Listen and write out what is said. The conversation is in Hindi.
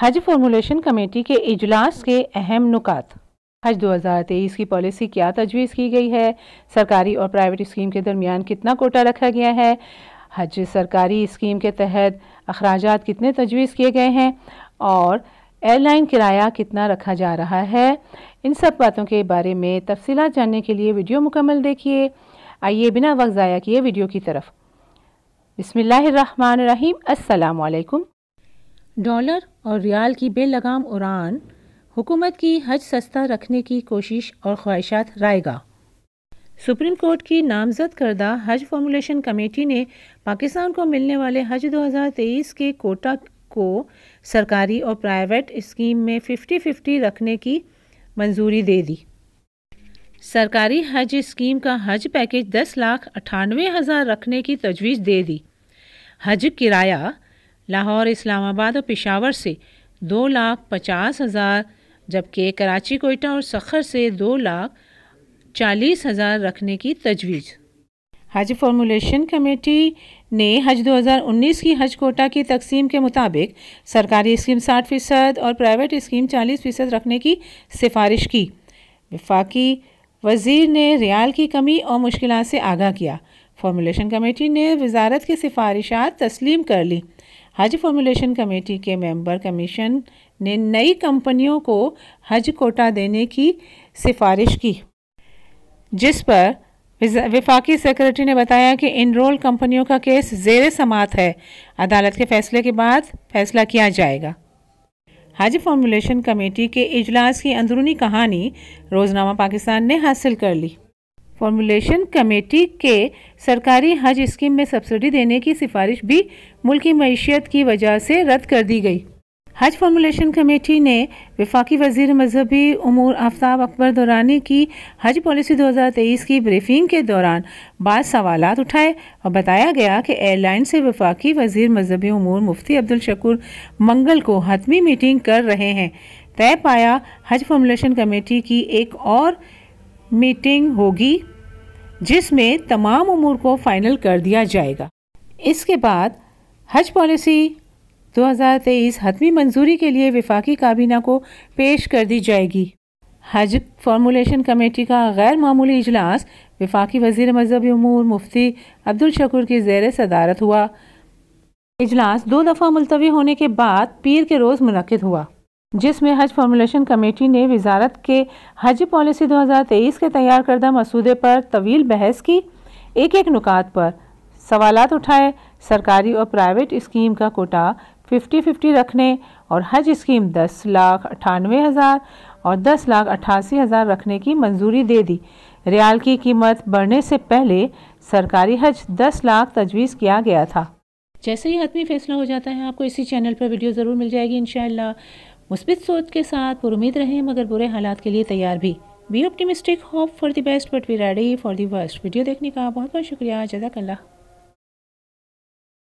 हज फॉर्मूलेशन कमेटी के इजलास के अहम नुकात हज 2023 की पॉलिसी क्या तजवीज़ की गई है सरकारी और प्राइवेट स्कीम के दरमियान कितना कोटा रखा गया है हज सरकारी स्कीम के तहत अखराज कितने तजवीज़ किए गए हैं और एयरलाइन किराया कितना रखा जा रहा है इन सब बातों के बारे में तफसीत जानने के लिए वीडियो मुकम्मल देखिए आइए बिना वक्त ज़ाया किए वीडियो की तरफ बसमिल्लर रहीम असलकम डॉलर और रियाल की बेलगाम उड़ान हुकूमत की हज सस्ता रखने की कोशिश और ख्वाहिशात रायगा सुप्रीम कोर्ट की नामजद करदा हज फॉर्मुलेशन कमेटी ने पाकिस्तान को मिलने वाले हज 2023 के कोटा को सरकारी और प्राइवेट स्कीम में 50-50 रखने की मंजूरी दे दी सरकारी हज स्कीम का हज पैकेज दस लाख अठानवे हज़ार रखने की तजवीज़ दे दी हज किराया लाहौर इस्लामाबाद और पिशावर से दो लाख पचास हज़ार जबकि कराची कोयटा और सखर से दो लाख चालीस हज़ार रखने की तजवीज़ हज फॉर्मूलेशन कमेटी ने हज 2019 की हज कोटा की तकसीम के मुताबिक सरकारी स्कीम 60 फ़ीसद और प्राइवेट स्कीम 40 फ़ीसद रखने की सिफारिश की विफाकी वजीर ने रियाल की कमी और मुश्किल से आगाह किया फॉर्मूलेशन कमेटी ने वजारत की सिफारिशात तस्लीम कर ली हज फॉर्मुलेशन कमेटी के मेंबर कमीशन ने नई कंपनियों को हज कोटा देने की सिफारिश की जिस पर विफाकी सेक्रेटरी ने बताया कि इनरोल कंपनियों का केस जेर समात है अदालत के फैसले के बाद फैसला किया जाएगा हज फॉर्मुलेशन कमेटी के इजलास की अंदरूनी कहानी रोज़नामा पाकिस्तान ने हासिल कर ली फॉर्मुलेशन कमेटी के सरकारी हज स्कीम में सब्सिडी देने की सिफारिश भी मुल्क की मीशत की वजह से रद्द कर दी गई हज फॉर्मुलेशन कमेटी ने विफाकी वजीर मजहबी अमूर आफ्ताब अकबर दौरानी की हज पॉलिसी 2023 की ब्रीफिंग के दौरान बाद सवाल उठाए और बताया गया कि एयरलाइन से वफाकी वजीर मजहबी उमूर मुफ्ती अब्दुल शकुर मंगल को हतमी मीटिंग कर रहे हैं तय पाया हज फॉर्मुलेशन कमेटी की एक और मीटिंग होगी जिसमें तमाम उमूर को फाइनल कर दिया जाएगा इसके बाद हज पॉलिसी 2023 हतमी मंजूरी के लिए विफाकी काबीना को पेश कर दी जाएगी हज फार्मूलेशन कमेटी का गैर मामूली इजलास विफाकी वजीर मजहबी अमूर मुफ्ती अब्दुल की ज़ैर सदारत हुआ इजलास दो दफ़ा मुलतवी होने के बाद पीर के रोज़ मनद हुआ जिसमें हज फॉर्मुलेशन कमेटी ने वजारत के हज पॉलिसी 2023 के तैयार करदा मसूदे पर तवील बहस की एक एक नुकात पर सवाल उठाए सरकारी और प्राइवेट स्कीम का कोटा 50-50 रखने और हज स्कीम दस लाख अठानवे हज़ार और दस लाख अट्ठासी हज़ार रखने की मंजूरी दे दी रियाल की कीमत बढ़ने से पहले सरकारी हज दस लाख तजवीज़ किया गया था जैसे ही हतमी फैसला हो जाता है आपको इसी चैनल पर वीडियो ज़रूर मिल जाएगी इन मुस्बित सोच के साथ पुरुद रहें मगर बुरे हालात के लिए तैयार भी be optimistic hope for the best but we ready for the worst video देखने का बहुत बहुत शुक्रिया जजाकल्ला